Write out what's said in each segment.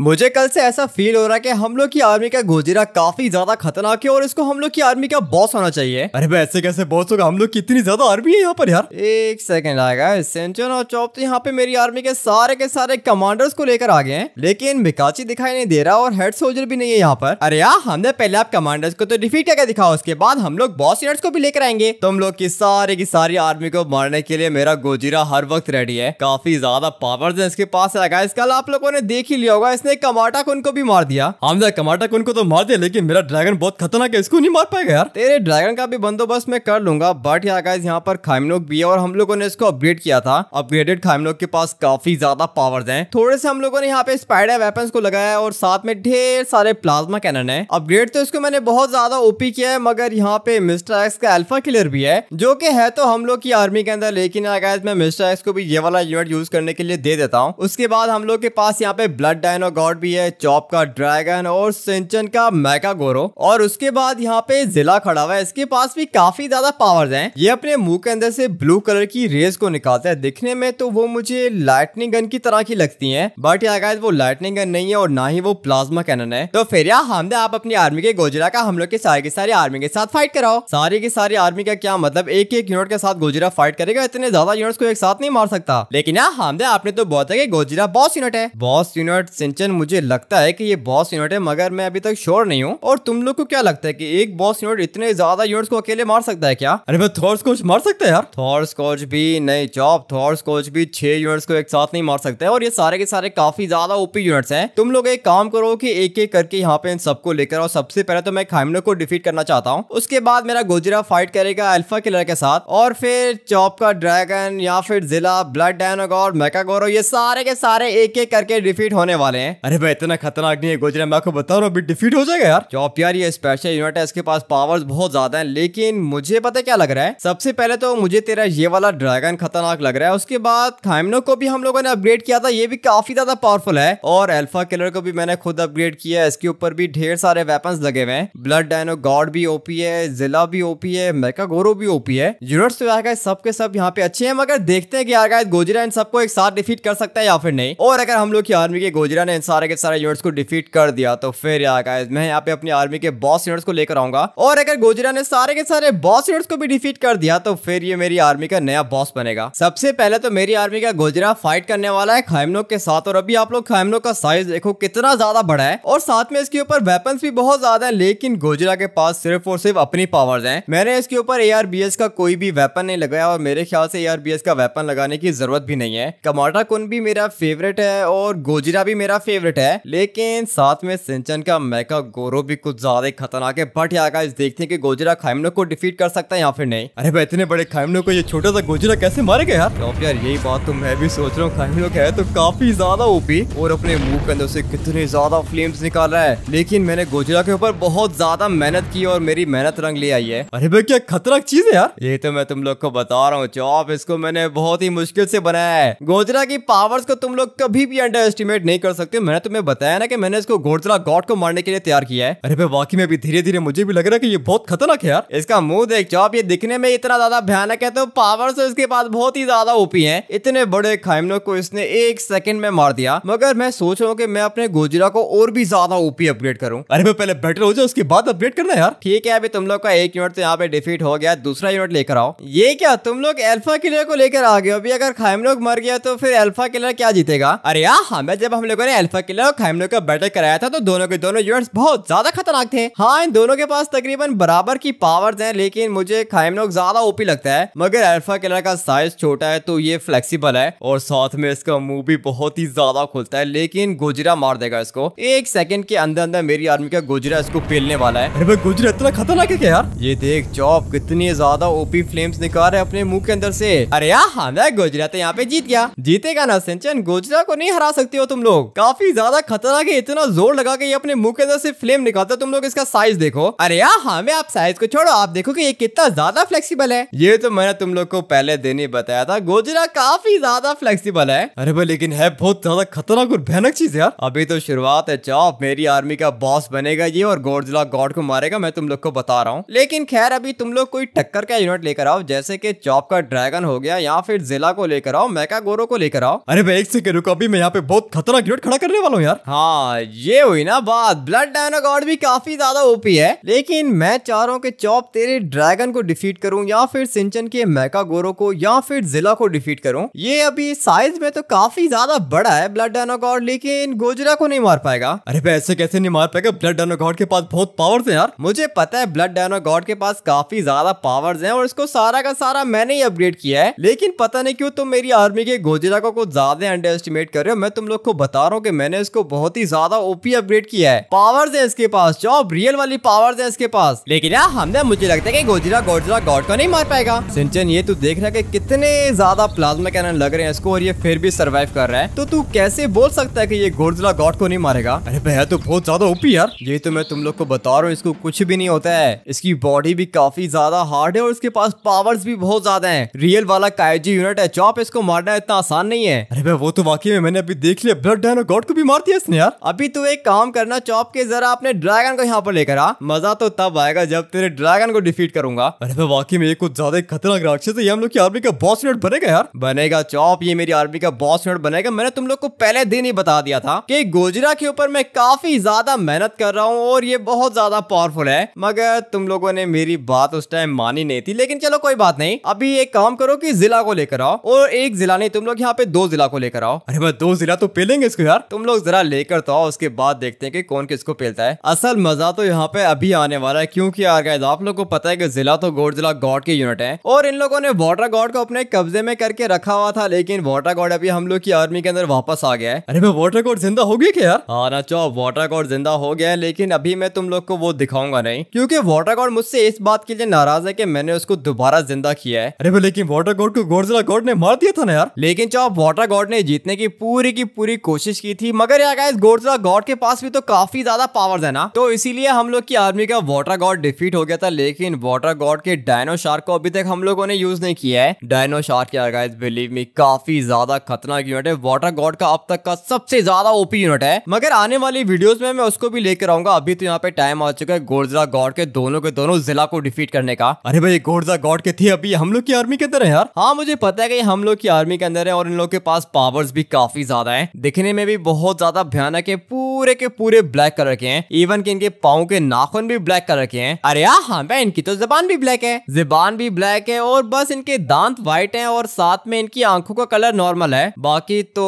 मुझे कल से ऐसा फील हो रहा है कि हम लोग की आर्मी का गोजीरा काफी ज्यादा खतरनाक है और इसको हम लोग की आर्मी का बॉस होना चाहिए अरे भाई ऐसे कैसे बॉस होगा हम लोग की इतनी ज्यादा आर्मी है यहाँ पर यार एक सेकंड आएगा सेंचन और चौप तो यहाँ पे मेरी आर्मी के सारे के सारे कमांडर्स को लेकर आ गए हैं लेकिन मिकाची दिखाई नहीं दे रहा और हेड सोल्जर भी नहीं है यहाँ पर अरे यार हमने पहले आप कमांडर्स को तो डिफीट करके दिखाओ उसके बाद हम लोग बॉस यूनिट्स को भी लेकर आएंगे तुम लोग की सारे की सारी आर्मी को मारने के लिए मेरा गोजीरा हर वक्त रेडी है काफी ज्यादा पावर है इसके पास आएगा कल आप लोगों ने देख ही लिया होगा उसने कमाटा कुन को भी मार दिया हमजा हाँ कमाटा कुन को तो मार दिया लेकिन मेरा ड्रैगन बहुत खतरनाक है इसको नहीं मार पाएगा यार तेरे ड्रैगन का भी बंदोबस्त मैं कर लूंगा बट यार गाइज यहाँ पर खाइमनोक भी है और हम लोगों ने इसको अपग्रेड किया था अपग्रेडेड खाइमनोक के पास काफी ज्यादा पावर है थोड़े से हम लोगों ने यहाँ पे स्पाइडर वेपन को लगाया है और साथ में ढेर सारे प्लाज्मा कैनन है अपग्रेड तो इसको मैंने बहुत ज्यादा ओपी किया है मगर यहाँ पे मिस्टर एक्स का अल्फा किलर भी है जो की है तो हम लोग की आर्मी के अंदर लेकिन मैं मिस्टर एक्स को भी ये वाला यूनिट यूज करने के लिए दे देता हूँ उसके बाद हम लोग के पास यहाँ पे ब्लड डायनो गॉड भी है चॉप का ड्रैगन और सिंचन का मैका गोरो और उसके बाद यहाँ पे जिला खड़ा हुआ है इसके पास भी काफी ज्यादा पावर्स हैं ये अपने मुंह के अंदर से ब्लू कलर की रेस को निकालता है दिखने में तो वो मुझे लाइटनिंग गन की तरह की लगती है बट यार वो लाइटनिंग गन नहीं है और ना ही वो प्लाज्मा कैनन है तो फिर यहाँ हम आप अपनी आर्मी के गोजरा का हम लोग के सारे के सारे आर्मी के साथ फाइट कराओ सारे के सारी आर्मी का क्या मतलब एक एक यूनिट के साथ गोजरा फाइट करेगा इतने ज्यादा यूनिट को एक साथ नहीं मार सकता लेकिन यहाँ हमदे आपने तो बहुत है गोजरा बॉस यूनिट है बॉस यूनिट सिंचन क्वेश्चन मुझे लगता है कि ये बॉस यूनिट है मगर मैं अभी तक श्योर नहीं हूँ और तुम लोग को क्या लगता है कि एक बॉस यूनिट इतने ज्यादा यूनिट्स को अकेले मार सकता है क्या अरे थॉर्स कोच मार सकते हैं यार थॉर्स कोच भी नहीं चौप थॉर्स कोच भी छह यूनिट्स को एक साथ नहीं मार सकते और ये सारे के सारे काफी ज्यादा ओपी यूनिट्स है तुम लोग एक काम करो की एक एक करके यहाँ पे इन सबको लेकर और सबसे पहले तो मैं खाइमलो को डिफीट करना चाहता हूँ उसके बाद मेरा गोजरा फाइट करेगा अल्फा किलर के साथ और फिर चौप का ड्रैगन या फिर जिला ब्लड डायनोगोर मेकागोरो ये सारे के सारे एक एक करके डिफीट होने वाले हैं अरे भाई इतना खतरनाक नहीं है गोजरा मैं आपको बता रहा हूँ डिफीट हो जाएगा यार चौप यार ये स्पेशल यूनिट है इसके पास पावर्स बहुत ज्यादा है लेकिन मुझे पता क्या लग रहा है सबसे पहले तो मुझे तेरा ये वाला ड्रैगन खतरनाक लग रहा है उसके बाद खाइमनो को भी हम लोगों ने अपग्रेड किया था ये भी काफी ज्यादा पावरफुल है और एल्फा किलर को भी मैंने खुद अपग्रेड किया है इसके ऊपर भी ढेर सारे वेपन लगे हुए हैं ब्लड डायनो गॉड भी ओपी है जिला भी ओपी है मेका गोरो भी ओपी है यूनिट्स तो यार सबके सब यहाँ पे अच्छे हैं मगर देखते हैं कि गोजरा इन सबको एक साथ डिफीट कर सकता है या फिर नहीं और अगर हम लोग की आर्मी के गोजरा ने इन सारे के सारे यूनिट्स को डिफीट कर दिया तो फिर यार गाइज मैं यहाँ पे अपनी आर्मी के बॉस यूनिट्स को लेकर आऊंगा और अगर गोजरा ने सारे के सारे बॉस यूनिट्स को भी डिफीट कर दिया तो फिर ये मेरी आर्मी का नया बॉस बनेगा सबसे पहले तो मेरी आर्मी का गोजरा फाइट करने वाला है खाइमनोक के साथ और अभी आप लोग खाइमनोक का साइज देखो कितना ज्यादा बड़ा है और साथ में इसके ऊपर वेपन भी बहुत ज्यादा है लेकिन गोजरा के पास सिर्फ और सिर्फ अपनी पावर है मैंने इसके ऊपर ए का कोई भी वेपन नहीं लगाया और मेरे ख्याल से ए का वेपन लगाने की जरूरत भी नहीं है कमाटा कुन भी मेरा फेवरेट है और गोजरा भी मेरा फेवरेट फेवरेट है लेकिन साथ में सिंचन का मैका गोरो भी कुछ ज्यादा खतरनाक है बट यहाँ गाइस देखते हैं कि गोजरा खाइमनो को डिफीट कर सकता है या फिर नहीं अरे भाई इतने बड़े खाइमनो को ये छोटा सा गोजरा कैसे मारेगा यार तो यार यही बात तो मैं भी सोच रहा हूँ खाइमनो का है तो काफी ज्यादा ओपी और अपने मुंह के अंदर से कितने ज्यादा फ्लेम्स निकाल रहा है लेकिन मैंने गोजरा के ऊपर बहुत ज्यादा मेहनत की और मेरी मेहनत रंग ले आई है अरे भाई क्या खतरनाक चीज है यार ये तो मैं तुम लोग को बता रहा हूँ चौप इसको मैंने बहुत ही मुश्किल से बनाया है गोजरा की पावर्स को तुम लोग कभी भी अंडर एस्टिमेट नहीं कर सकते मैंने तुम्हें बताया ना कि मैंने इसको घोड़तला गॉड को मारने के लिए तैयार किया है अरे भाई वाकई में भी धीरे धीरे मुझे भी लग रहा है कि ये बहुत खतरनाक है यार इसका मुंह देख चौप ये दिखने में इतना ज्यादा भयानक है तो पावर से इसके पास बहुत ही ज्यादा ओपी है इतने बड़े खाइमनों को इसने एक सेकंड में मार दिया मगर मैं सोच रहा हूँ की मैं अपने गोजरा को और भी ज्यादा ओपी अपग्रेड करूँ अरे भाई पहले बेटर हो जाए उसके बाद अपग्रेड करना यार ठीक है अभी तुम लोग का एक यूनिट तो यहाँ पे डिफीट हो गया दूसरा यूनिट लेकर आओ ये क्या तुम लोग एल्फा किलर को लेकर आ गए अभी अगर खाइम लोग मर गया तो फिर एल्फा किलर क्या जीतेगा अरे हाँ हमें जब हम लोगों ने अल्फा किलर और खाइमनो का बैटल कराया था तो दोनों के दोनों यूनिट्स बहुत ज्यादा खतरनाक थे हाँ इन दोनों के पास तकरीबन बराबर की पावर है लेकिन मुझे खाइमनोक ज्यादा ओपी लगता है मगर अल्फा किलर का साइज छोटा है तो ये फ्लेक्सीबल है और साथ में इसका मुंह भी बहुत ही ज्यादा खुलता है लेकिन गुजरा मार देगा इसको एक सेकंड के अंदर अंदर मेरी आर्मी का गुजरा इसको पेलने वाला है अरे गुजरा इतना खतरनाक है क्या यार ये देख चौप कितनी ज्यादा ओपी फ्लेम्स निकाल रहे अपने मुंह के अंदर से अरे यार हाँ गोजरा तो यहाँ पे जीत गया जीतेगा ना सिंचन गुजरा को नहीं हरा सकते हो तुम लोग काफी काफी ज्यादा खतरनाक है इतना जोर लगा के ये अपने मुंह के अंदर से फ्लेम निकालता है तुम लोग इसका साइज देखो अरे यार हमें हाँ, आप साइज को छोड़ो आप देखो कि ये कितना ज्यादा फ्लेक्सिबल है ये तो मैंने तुम लोग को पहले दिन ही बताया था गोजरा काफी ज्यादा फ्लेक्सीबल है अरे भाई लेकिन है बहुत ज्यादा खतरनाक और भयानक चीज यार अभी तो शुरुआत है चौप मेरी आर्मी का बॉस बनेगा ये और गोजरा गॉड को मारेगा मैं तुम लोग को बता रहा हूँ लेकिन खैर अभी तुम लोग कोई टक्कर का यूनिट लेकर आओ जैसे की चौप का ड्रैगन हो गया या फिर जिला को लेकर आओ मैका गोरो को लेकर आओ अरे भाई एक सेकंड रुको अभी मैं यहाँ पे बहुत खतरनाक यूनिट खड़ा करने वाला हूँ यार हाँ ये हुई ना बात ब्लड डायनागॉड भी काफी ज्यादा ओपी है लेकिन मैं चाह रहा हूँ की चौप तेरे ड्रैगन को डिफीट करूँ या फिर सिंचन के मैका गोरो को या फिर जिला को डिफीट करूँ ये अभी साइज में तो काफी ज्यादा बड़ा है ब्लड डायनागॉड लेकिन गोजरा को नहीं मार पाएगा अरे भाई ऐसे कैसे नहीं मार पाएगा ब्लड डायनागॉड के पास बहुत पावर है यार मुझे पता है ब्लड डायनागॉड के पास काफी ज्यादा पावर है और इसको सारा का सारा मैंने ही अपग्रेड किया है लेकिन पता नहीं क्यों तुम मेरी आर्मी के गोजरा को कुछ ज्यादा अंडर एस्टिमेट कर रहे हो मैं तुम लोग को बता रहा हूँ कि मैंने इसको बहुत ही ज्यादा ओपी अपग्रेड किया है पावर्स है इसके पास जॉब रियल वाली पावर्स है इसके पास लेकिन यार हमने मुझे लगता है कि गोजिला गोडजिला गॉड को नहीं मार पाएगा सिंचन ये तू देख रहा है कि कितने ज्यादा प्लाज्मा कैनन लग रहे हैं इसको और ये फिर भी सर्वाइव कर रहा है तो तू कैसे बोल सकता है की ये गोडजिला गॉड को नहीं मारेगा अरे भैया तो बहुत ज्यादा ओपी यार ये तो मैं तुम लोग को बता रहा हूँ इसको कुछ भी नहीं होता है इसकी बॉडी भी काफी ज्यादा हार्ड है और इसके पास पावर्स भी बहुत ज्यादा है रियल वाला कायजी यूनिट है चॉप इसको मारना इतना आसान नहीं है अरे भाई वो तो वाकई में मैंने अभी देख लिया ब्लड डायनो गॉड तू बीमार थी इसने यार अभी तू एक काम करना चौप के जरा अपने ड्रैगन को यहाँ पर लेकर आ मजा तो तब आएगा जब तेरे ड्रैगन को डिफीट करूंगा अरे भाई वाकई में कुछ ज्यादा खतरनाक राक्षस है ये हम लोग की आर्मी का बॉस यूनिट बनेगा यार बनेगा चौप ये मेरी आर्मी का बॉस यूनिट बनेगा मैंने तुम लोग को पहले दिन ही बता दिया था की गोजरा के ऊपर मैं काफी ज्यादा मेहनत कर रहा हूँ और ये बहुत ज्यादा पावरफुल है मगर तुम लोगों ने मेरी बात उस टाइम मानी नहीं थी लेकिन चलो कोई बात नहीं अभी एक काम करो कि जिला को लेकर आओ और एक जिला नहीं तुम लोग यहाँ पे दो जिला को लेकर आओ अरे भाई दो जिला तो पेलेंगे इसको यार तो तुम लोग जरा लेकर तो आओ उसके बाद देखते हैं कि कौन किसको पेलता है असल मजा तो यहाँ पे अभी आने वाला है क्योंकि यार गाइस आप लोग को पता है कि जिला तो गोड जिला गॉड की यूनिट है और इन लोगों ने वाटर गॉड को अपने कब्जे में करके रखा हुआ था लेकिन वाटर गॉड अभी हम लोग की आर्मी के अंदर वापस आ गया है अरे मैं वाटर गॉड जिंदा हो गया क्या यार हाँ ना चो वाटर गॉड जिंदा हो गया है लेकिन अभी मैं तुम लोग को वो दिखाऊंगा नहीं क्यूँकी वाटर गॉड मुझसे इस बात के लिए नाराज है की मैंने उसको दोबारा जिंदा किया है अरे लेकिन वाटर गॉड को जिला गॉड ने मार दिया था ना यार लेकिन चो वाटर गॉड ने जीतने की पूरी की पूरी कोशिश की थी थी मगर यार गाइस गोडजा गॉड के पास भी तो काफी ज्यादा पावर्स है ना तो इसीलिए हम लोग की आर्मी का वाटर गॉड डिफीट हो गया था लेकिन वाटर गॉड के डायनो शार्क को अभी तक हम लोगों ने यूज नहीं किया है डायनो शार्क यार गाइस बिलीव मी काफी ज्यादा खतरनाक यूनिट है वाटर गॉड का अब तक का सबसे ज्यादा ओपी यूनिट है मगर आने वाली वीडियो में मैं उसको भी लेकर आऊंगा अभी तो यहाँ पे टाइम आ चुका है गोडजा गॉड के दोनों के दोनों जिला को डिफीट करने का अरे भाई गोडजा गॉड के थे अभी हम लोग की आर्मी के अंदर है यार हाँ मुझे पता है कि हम लोग की आर्मी के अंदर है और इन लोग के पास पावर्स भी काफी ज्यादा है दिखने में भी बहुत बहुत ज़्यादा भयानक है पूरा पूरे के पूरे ब्लैक कलर के हैं इवन कि इनके पाओ के नाखून भी ब्लैक कलर के हैं अरे हाँ भाई इनकी तो जबान भी ब्लैक है जबान भी ब्लैक है और बस इनके दांत व्हाइट है और साथ में इनकी आंखों का कलर नॉर्मल है बाकी तो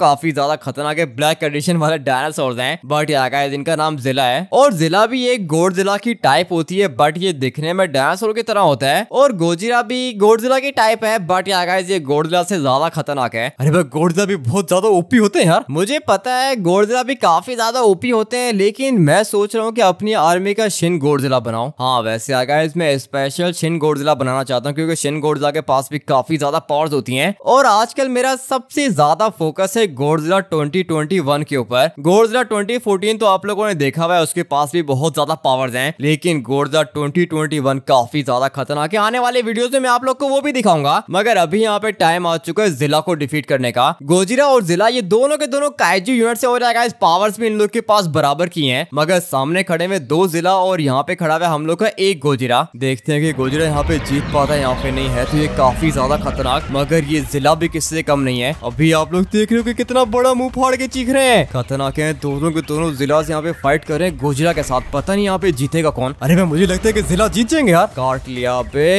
काफी ज्यादा खतरनाक है ब्लैक कंडीशन वाले डायनासोर है बट यार इनका नाम जिला है और जिला भी एक गोड जिला की टाइप होती है बट ये दिखने में डायनासोर की तरह होता है और गोजिला भी गोड जिला की टाइप है बट यार ये जिला से ज्यादा खतरनाक है अरे भाई गोडजिला भी बहुत ज्यादा ओपी होते हैं यार मुझे पता है गोडजिला भी काफी काफी ज्यादा ओपी होते हैं लेकिन मैं सोच रहा हूँ कि अपनी आर्मी का शिन गोडजिला बनाऊ हाँ वैसे आगा इसमें स्पेशल शिन गोडजिला बनाना चाहता हूँ क्योंकि शिन गोडजिला के पास भी काफी ज्यादा पावर्स होती है और आजकल मेरा सबसे ज्यादा फोकस है गोडजिला ट्वेंटी के ऊपर गोडजिला ट्वेंटी तो आप लोगों ने देखा हुआ है उसके पास भी बहुत ज्यादा पावर्स हैं लेकिन गोडजिला ट्वेंटी काफी ज्यादा खतरनाक है आने वाले वीडियो में आप लोग को वो भी दिखाऊंगा मगर अभी यहाँ पे टाइम आ चुका है जिला को डिफीट करने का गोजिला और जिला ये दोनों के दोनों कायजू यूनिट से हो जाएगा इस पावर पावर्स भी इन लोग के पास बराबर की है मगर सामने खड़े हुए दो जिला और यहाँ पे खड़ा हुआ हम लोग का एक गोजरा देखते हैं कि गोजरा यहाँ पे जीत पाता है यहाँ पे नहीं है तो ये काफी ज्यादा खतरनाक मगर ये जिला भी किससे कम नहीं है अभी आप लोग देख रहे हो कि कितना बड़ा मुंह फाड़ के चीख रहे हैं खतरनाक है दोनों के दोनों जिला यहाँ पे फाइट कर रहे हैं गोजरा के साथ पता नहीं यहाँ पे जीतेगा कौन अरे भाई मुझे लगता है की जिला जीत जाएंगे यार काट लिया बे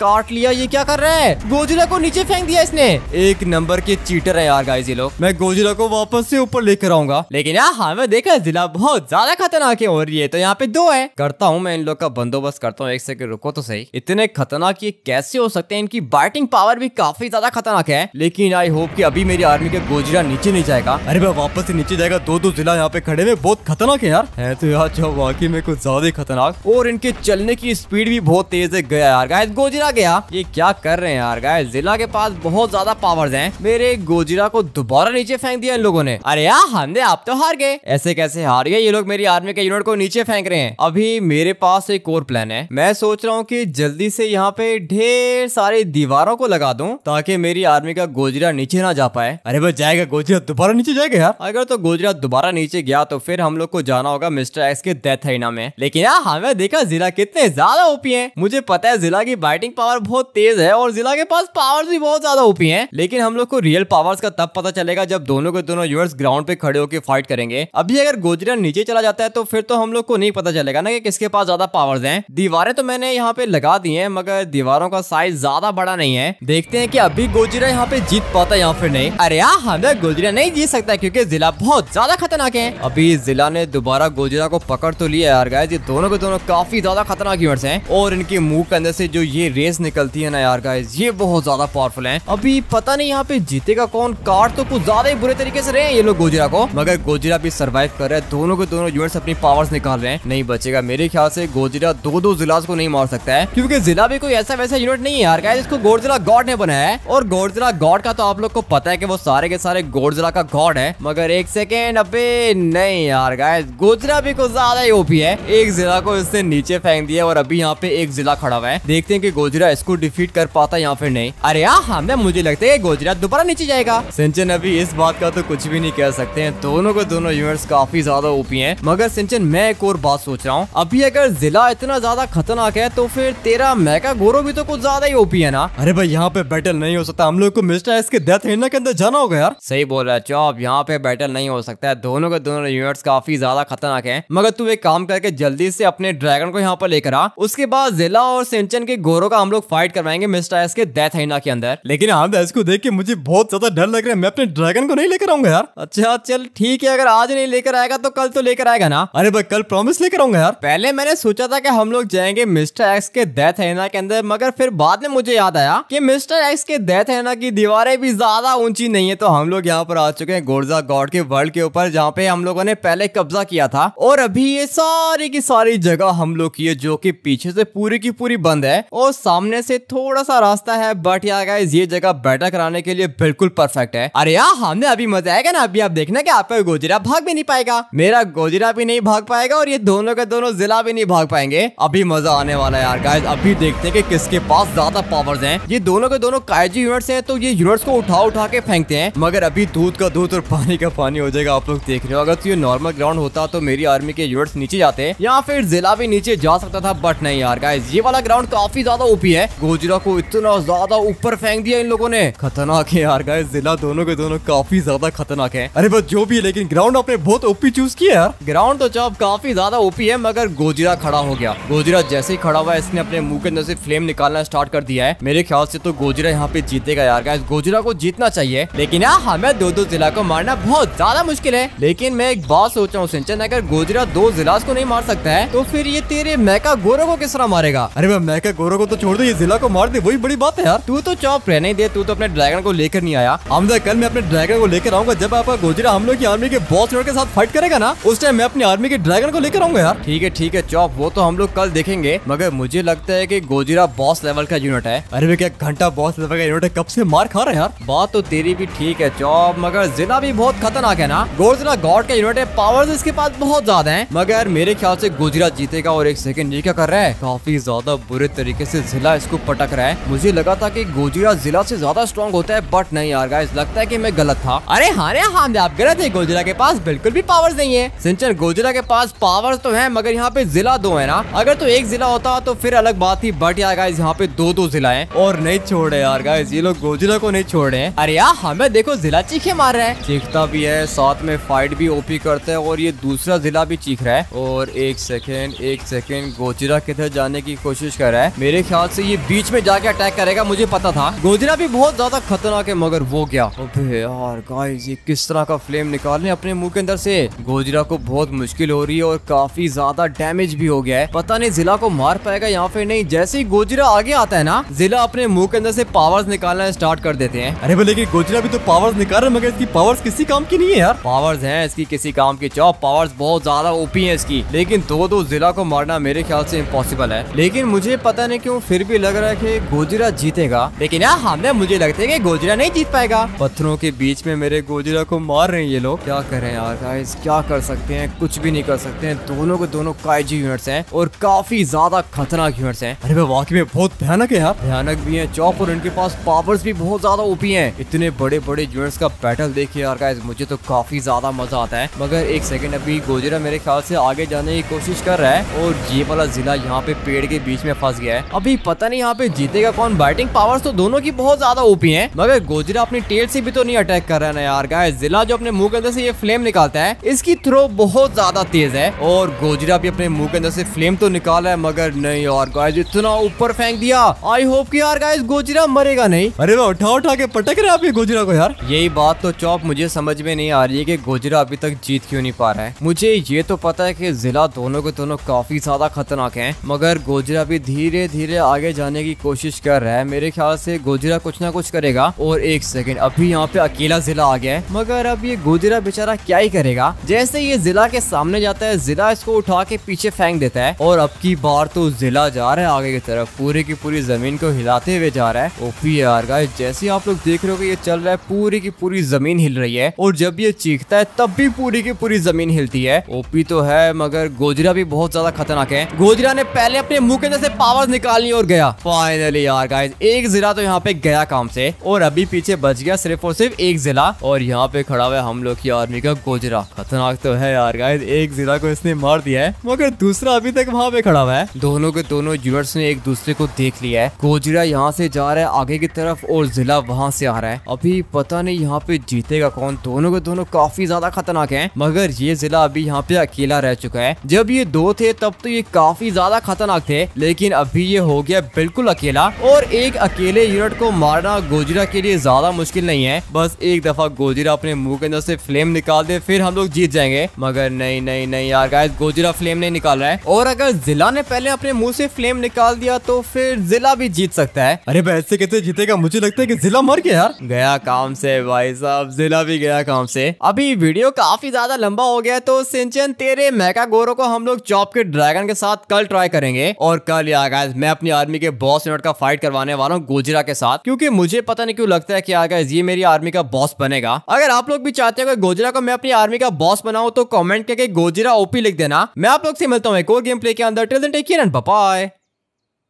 काट लिया ये क्या कर रहा है गोजरा को नीचे फेंक दिया इसने एक नंबर के चीटर है यार गाइज ये लोग मैं गोजरा को वापस से ऊपर लेकर आऊंगा लेकिन यार हाँ मैं देखा है जिला बहुत ज्यादा खतरनाक है और ये तो यहाँ पे दो है करता हूँ मैं इन लोग का बंदोबस्त करता हूँ एक सेकंड रुको तो सही इतने खतरनाक ये कैसे हो सकते हैं इनकी बाइटिंग पावर भी काफी ज्यादा खतरनाक है लेकिन आई होप की अभी मेरी आर्मी का गोजरा नीचे नहीं जाएगा अरे मैं वापस से नीचे जाएगा दो दो जिला यहाँ पे खड़े हुए बहुत खतरनाक है यार है तो यार जो वाकई में कुछ ज्यादा खतरनाक और इनके चलने की स्पीड भी बहुत तेज है गया यार गाय गोजरा गया ये क्या कर रहे हैं यार गाय जिला के पास बहुत ज्यादा पावर है मेरे गोजरा को दोबारा नीचे फेंक दिया इन लोगों ने अरे यार हमने आप तो हार गए ऐसे कैसे हार गए ये लोग मेरी आर्मी के यूनिट को नीचे फेंक रहे हैं अभी मेरे पास एक और प्लान है मैं सोच रहा हूँ की जल्दी से यहाँ पे ढेर सारी दीवारों को लगा दू ताकि मेरी आर्मी का गोजरा नीचे ना जा पाए अरे वो जाएगा गोजरा दोबारा नीचे जाएगा यार अगर तो गोजरा दोबारा नीचे गया तो फिर हम लोग को जाना होगा मिस्टर एक्स के डेथ हरीना में लेकिन यार हमें देखा जिला कितने ज्यादा ओपी है मुझे पता है जिला की बाइटिंग पावर बहुत तेज है और जिला के पास पावर भी बहुत ज्यादा ओपी है लेकिन हम लोग को रियल पावर्स का तब पता चलेगा जब दोनों के दोनों यूनिट ग्राउंड पे खड़े होकर फाइट करेंगे जाएंगे अभी अगर गोजरिया नीचे चला जाता है तो फिर तो हम लोग को नहीं पता चलेगा ना कि किसके पास ज्यादा पावर है दीवारें तो मैंने यहाँ पे लगा दी है मगर दीवारों का साइज ज्यादा बड़ा नहीं है देखते हैं की अभी गोजरिया यहाँ पे जीत पाता है या फिर नहीं अरे यहाँ हमें गोजरिया नहीं जीत सकता क्यूँकी जिला बहुत ज्यादा खतरनाक है अभी जिला ने दोबारा गोजरिया को पकड़ तो लिया यार गाय दोनों के दोनों काफी ज्यादा खतरनाक यूनिट्स हैं और इनके मुंह के अंदर से जो ये रेस निकलती है ना यार गाइज ये बहुत ज्यादा पावरफुल है अभी पता नहीं यहाँ पे जीतेगा कौन कार्ड तो कुछ ज्यादा ही बुरे तरीके से रहे हैं ये लोग गोजरा को मगर गोजरा भी भी सर्वाइव कर रहा है दोनों के दोनों यूनिट्स अपनी पावर्स निकाल रहे हैं नहीं बचेगा मेरे ख्याल से गोजिला दो दो जिला को नहीं मार सकता है क्योंकि जिला भी कोई ऐसा वैसा यूनिट नहीं है यार गाइस इसको गोडजिला गॉड ने बनाया है और गोडजिला गॉड का तो आप लोग को पता है कि वो सारे के सारे गोडजिला का गॉड है मगर एक सेकेंड अबे नहीं यार गाइस गोजरा भी कुछ ज्यादा ही ओपी है एक जिला को इसने नीचे फेंक दिया और अभी यहाँ पे एक जिला खड़ा हुआ है देखते हैं कि गोजरा इसको डिफीट कर पाता है या फिर नहीं अरे यार हमें हाँ, मुझे लगता है गोजरा दोबारा नीचे जाएगा सिंचन अभी इस बात का तो कुछ भी नहीं कह सकते हैं दोनों को दोनों यूनिट्स काफी ज्यादा ओपी हैं मगर सिंचन मैं एक और बात सोच रहा हूँ अभी अगर जिला इतना ज्यादा खतरनाक है तो फिर तेरा मैका गोरो भी तो कुछ ज्यादा ही ओपी है ना अरे भाई यहाँ पे बैटल नहीं हो सकता हम लोग को मिस्टर एस के डेथ हिरना के अंदर जाना होगा यार सही बोल रहा है चौप यहाँ पे बैटल नहीं हो सकता है दोनों के दोनों यूनिट्स काफी ज्यादा खतरनाक है मगर तू एक काम करके जल्दी से अपने ड्रैगन को यहाँ पर लेकर आ उसके बाद जिला और सिंचन के गोरो का हम लोग फाइट करवाएंगे मिस्टर एस के डेथ हिरना के अंदर लेकिन हम हाँ, इसको देख के मुझे बहुत ज्यादा डर लग रहा है मैं अपने ड्रैगन को नहीं लेकर आऊंगा यार अच्छा चल ठीक है अगर आज आज नहीं लेकर आएगा तो कल तो लेकर आएगा ना अरे भाई कल प्रॉमिस लेकर आऊंगा यार पहले मैंने सोचा था कि हम लोग जाएंगे मिस्टर एक्स के डेथ हैना के अंदर मगर फिर बाद में मुझे याद आया कि मिस्टर एक्स के डेथ हैना की दीवारें भी ज्यादा ऊंची नहीं है तो हम लोग यहाँ पर आ चुके हैं गोरजा गॉड के वर्ल्ड के ऊपर जहाँ पे हम लोगों ने पहले कब्जा किया था और अभी ये सारी की सारी जगह हम लोग की है जो की पीछे से पूरी की पूरी बंद है और सामने से थोड़ा सा रास्ता है बट यार ये जगह बैठक कराने के लिए बिल्कुल परफेक्ट है अरे यार हमने अभी मजा आएगा ना अभी आप देखना की आपका गोजरा भाग भाग भी नहीं पाएगा मेरा गोजरा भी नहीं भाग पाएगा और ये दोनों का दोनों जिला भी नहीं भाग पाएंगे अभी मजा आने वाला है यार गाइज अभी देखते हैं कि किसके पास ज्यादा पावर्स हैं ये दोनों के दोनों कायजी यूनिट्स हैं तो ये यूनिट्स को उठा उठा के फेंकते हैं मगर अभी दूध का दूध और पानी का पानी हो जाएगा आप लोग देख रहे हो अगर तो ये नॉर्मल ग्राउंड होता तो मेरी आर्मी के यूनिट्स नीचे जाते या फिर जिला भी नीचे जा सकता था बट नहीं यार गाइज ये वाला ग्राउंड काफी ज्यादा ओपी है गोजरा को इतना ज्यादा ऊपर फेंक दिया इन लोगों ने खतरनाक है यार गाइज जिला दोनों के दोनों काफी ज्यादा खतरनाक है अरे बस जो भी लेकिन ग्राउंड अपने बहुत ओपी चूज किया यार ग्राउंड तो जब काफी ज्यादा ओपी है मगर गोजिरा खड़ा हो गया गोजिरा जैसे ही खड़ा हुआ है इसने अपने मुंह के अंदर से फ्लेम निकालना स्टार्ट कर दिया है मेरे ख्याल से तो गोजिरा यहाँ पे जीतेगा यार गाइस गोजिरा को जीतना चाहिए लेकिन यार हमें दो दो जिला को मारना बहुत ज्यादा मुश्किल है लेकिन मैं एक बात सोच रहा हूँ सिंचन अगर गोजिरा दो जिला को नहीं मार सकता है तो फिर ये तेरे मैका गोरो को किस तरह मारेगा अरे मैं मैका गोरो को तो छोड़ दो ये जिला को मार दे वही बड़ी बात है यार तू तो चौप रहने दे तू तो अपने ड्रैगन को लेकर नहीं आया हमदा तो कल मैं अपने ड्रैगन को लेकर आऊंगा जब आपका गोजिरा हम लोग की आर्मी के बॉस ऑस्ट्रेलिया के साथ फाइट करेगा ना उस टाइम मैं अपनी आर्मी के ड्रैगन को लेकर आऊंगा यार ठीक है ठीक है चौप वो तो हम लोग कल देखेंगे मगर मुझे लगता है की गोजीरा बॉस लेवल का यूनिट है अरे भाई क्या घंटा बॉस लेवल का यूनिट है कब से मार खा रहे यार बात तो तेरी भी ठीक है चौप मगर जिना भी बहुत खतरनाक है ना गोजरा गॉड का यूनिट है पावर इसके पास बहुत ज्यादा है मगर मेरे ख्याल से गोजरा जीतेगा और एक सेकंड ये क्या कर रहा है काफी ज्यादा बुरे तरीके से जिला इसको पटक रहा है मुझे लगा था की गोजरा जिला से ज्यादा स्ट्रॉन्ग होता है बट नहीं यार गाइस लगता है की मैं गलत था अरे हाँ हाँ आप गलत है गोजरा के पास पास बिल्कुल भी पावर्स नहीं है सिंचन गोजरा के पास पावर्स तो है मगर यहाँ पे जिला दो है ना अगर तो एक जिला होता तो फिर अलग बात थी बट यार गाइज यहाँ पे दो दो जिला है और नहीं छोड़ रहे यार गाइज ये लोग गोजरा को नहीं छोड़ रहे हैं अरे यार हमें देखो जिला चीखे मार रहे हैं चीखता भी है साथ में फाइट भी ओपी करते है और ये दूसरा जिला भी चीख रहा है और एक सेकेंड एक सेकेंड गोजरा किधर जाने की कोशिश कर रहा है मेरे ख्याल से ये बीच में जाके अटैक करेगा मुझे पता था गोजरा भी बहुत ज्यादा खतरनाक है मगर वो गया अबे यार गाइस ये किस तरह का फ्लेम निकाल रहे अपने मुंह जम्मू के अंदर से गोजरा को बहुत मुश्किल हो रही है और काफी ज्यादा डैमेज भी हो गया है पता नहीं जिला को मार पाएगा या फिर नहीं जैसे ही गोजरा आगे आता है ना जिला अपने मुंह के अंदर से पावर्स निकालना स्टार्ट कर देते हैं अरे बोले की गोजरा भी तो पावर्स निकाल रहे मगर इसकी पावर्स किसी काम की नहीं है यार पावर्स है इसकी किसी काम की चौप पावर्स बहुत ज्यादा ओपी है इसकी लेकिन दो दो जिला को मारना मेरे ख्याल से इम्पॉसिबल है लेकिन मुझे पता नहीं क्यों फिर भी लग रहा है की गोजरा जीतेगा लेकिन यार हमने हाँ, मुझे लगता है की गोजरा नहीं जीत पाएगा पत्थरों के बीच में मेरे गोजरा को मार रहे हैं ये लोग क्या करें यार गाइस क्या कर सकते हैं कुछ भी नहीं कर सकते हैं दोनों के दोनों काइजी यूनिट्स हैं और काफी ज्यादा खतरनाक यूनिट्स हैं अरे वाकई में बहुत भयानक है यार भयानक भी है चौक और इनके पास पावर्स भी बहुत ज्यादा ओपी है इतने बड़े बड़े यूनिट्स का बैटल देखिए यार गाइस मुझे तो काफी ज्यादा मजा आता है मगर एक सेकेंड अभी गोजरा मेरे ख्याल से आगे जाने की कोशिश कर रहा है और ये वाला जिला यहाँ पे पेड़ के बीच में फंस गया है अभी पता नहीं यहाँ पे जीतेगा कौन बैटिंग पावर्स तो दोनों की बहुत ज्यादा ओपी है मगर गोजरा अपनी टेल से भी तो नहीं अटैक कर रहा है ना यार गाइस जिला जो अपने मुंह के अंदर से ये फ्लेम निकालता है इसकी थ्रो बहुत ज्यादा तेज है और गोजरा भी अपने मुंह के अंदर से फ्लेम तो निकाला है मगर नहीं और गाइज इतना ऊपर फेंक दिया आई होप की यार गाइज गोजरा मरेगा नहीं अरे वो उठा उठा के पटक रहे आप ये गोजरा को यार यही बात तो चौप मुझे समझ में नहीं आ रही है की गोजरा अभी तक जीत क्यों नहीं पा रहा है मुझे ये तो पता है की जिला दोनों के दोनों काफी ज्यादा खतरनाक है मगर गोजरा भी धीरे धीरे आगे जाने की कोशिश कर रहा है मेरे ख्याल से गोजरा कुछ ना कुछ करेगा और एक सेकेंड अभी यहाँ पे अकेला जिला आ गया है मगर अब ये गोजरा बेचारा क्या क्या ही करेगा जैसे ये जिला के सामने जाता है जिला इसको उठा के पीछे फेंक देता है और अब की बार तो जिला जा रहा है आगे की तरफ पूरी की पूरी जमीन को हिलाते हुए जा रहा है ओपी यार का जैसे आप लोग देख रहे हो ये चल रहा है पूरी की पूरी जमीन हिल रही है और जब ये चीखता है तब भी पूरी की पूरी जमीन हिलती है ओपी तो है मगर गोजरा भी बहुत ज्यादा खतरनाक है गोजरा ने पहले अपने मुंह के जैसे से पावर निकालनी और गया फाइनली यार गाइज एक जिला तो यहाँ पे गया काम से और अभी पीछे बच गया सिर्फ और सिर्फ एक जिला और यहाँ पे खड़ा हुआ हम लोग की आर्मी का कोजरा खतरनाक तो है यार गाइस एक जिला को इसने मार दिया है मगर दूसरा अभी तक वहाँ पे खड़ा हुआ है दोनों के दोनों यूनिट्स ने एक दूसरे को देख लिया है कोजरा यहाँ से जा रहा है आगे की तरफ और जिला वहाँ से आ रहा है अभी पता नहीं यहाँ पे जीतेगा कौन दोनों के दोनों काफी ज्यादा खतरनाक है मगर ये जिला अभी यहाँ पे अकेला रह चुका है जब ये दो थे तब तो ये काफी ज्यादा खतरनाक थे लेकिन अभी ये हो गया बिल्कुल अकेला और एक अकेले यूनिट को मारना गोजरा के लिए ज्यादा मुश्किल नहीं है बस एक दफा गोजरा अपने मुंह के अंदर से फ्लेम निकाल दे से फिर हम लोग जीत जाएंगे मगर नहीं नहीं नहीं यार गाइस गोजिला फ्लेम नहीं निकाल रहा है और अगर जिला ने पहले अपने मुंह से फ्लेम निकाल दिया तो फिर जिला भी जीत सकता है अरे भाई ऐसे कैसे जीतेगा मुझे लगता है की जिला मर गया यार गया काम से भाई साहब जिला भी गया काम से अभी वीडियो काफी ज्यादा लंबा हो गया तो सिंचन तेरे मैका गोरो को हम लोग चौप के ड्रैगन के साथ कल ट्राई करेंगे और कल यार गाइस मैं अपनी आर्मी के बॉस यूनिट का फाइट करवाने वाला हूँ गोजिला के साथ क्योंकि मुझे पता नहीं क्यों लगता है कि यार गाइस ये मेरी आर्मी का बॉस बनेगा अगर आप लोग भी चाहते हैं कि गोजरा को मैं अपनी आर्मी का बॉस बनाऊ तो कॉमेंट करके गोजिरा ओपी लिख देना मैं आप लोग से मिलता हूँ एक और गेम प्ले के अंदर टिल टेक बाय